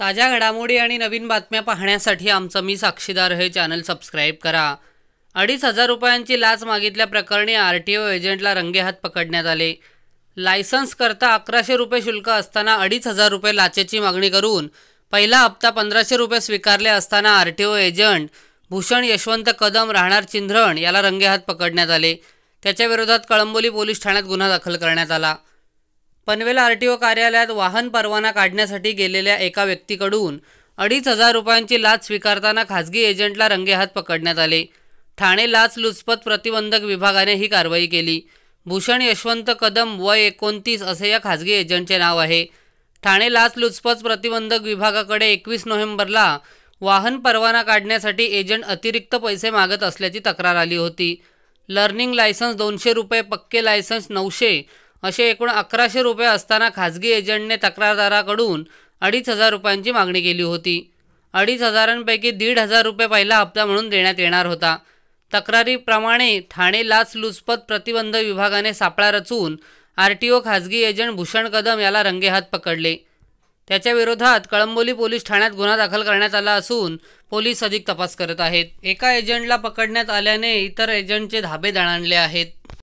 ताज्या घडामोडी आणि नवीन बातम्या पाहण्यासाठी आमचं मी साक्षीदार हे चॅनल सबस्क्राईब करा अडीच हजार रुपयांची लाच मागितल्याप्रकरणी आर टी ओ एजंटला रंगेहात पकडण्यात आले लायसन्सकरता अकराशे रुपये शुल्क असताना अडीच हजार रुपये लाचेची मागणी करून पहिला हप्ता पंधराशे रुपये स्वीकारले असताना R T O agent Bhushan Yashwant Kadam राहणार चिंध्रण याला रंगेहात पकडण्यात आले त्याच्याविरोधात कळंबोली पोलीस ठाण्यात गुन्हा दाखल करण्यात आला पनवेल आर टी ओ कार्यालयात वाहन परवाना काढण्यासाठी गेलेल्या एका व्यक्तीकडून अडीच हजार रुपयांची लाच स्वीकारताना खाजगी एजंटला रंगेहात पकडण्यात आले ठाणे लाच लुचपत प्रतिबंधक विभागाने ही कारवाई केली भूषण यशवंत कदम वय एकोणतीस असे या खाजगी एजंटचे नाव आहे ठाणे लाच लुचपत प्रतिबंधक विभागाकडे एकवीस नोव्हेंबरला वाहन परवाना काढण्यासाठी एजंट अतिरिक्त पैसे मागत असल्याची तक्रार आली होती लर्निंग लायसन्स दोनशे रुपये पक्के लायसन्स नऊशे असे एकूण अकराशे रुपये असताना खाजगी एजंटने तक्रारदाराकडून अडीच हजार रुपयांची मागणी केली होती अडीच हजारांपैकी दीड हजार रुपये पहिला हप्ता म्हणून देण्यात येणार होता तक्रारीप्रमाणे ठाणे लाचलुचपत प्रतिबंध विभागाने सापळा रचून आर टी ओ खाजगी एजंट भूषण कदम याला रंगेहात पकडले त्याच्या विरोधात कळंबोली पोलीस ठाण्यात गुन्हा दाखल करण्यात आला असून पोलीस अधिक तपास करत आहेत एका एजंटला पकडण्यात आल्याने इतर एजंटचे धाबे दणाणले आहेत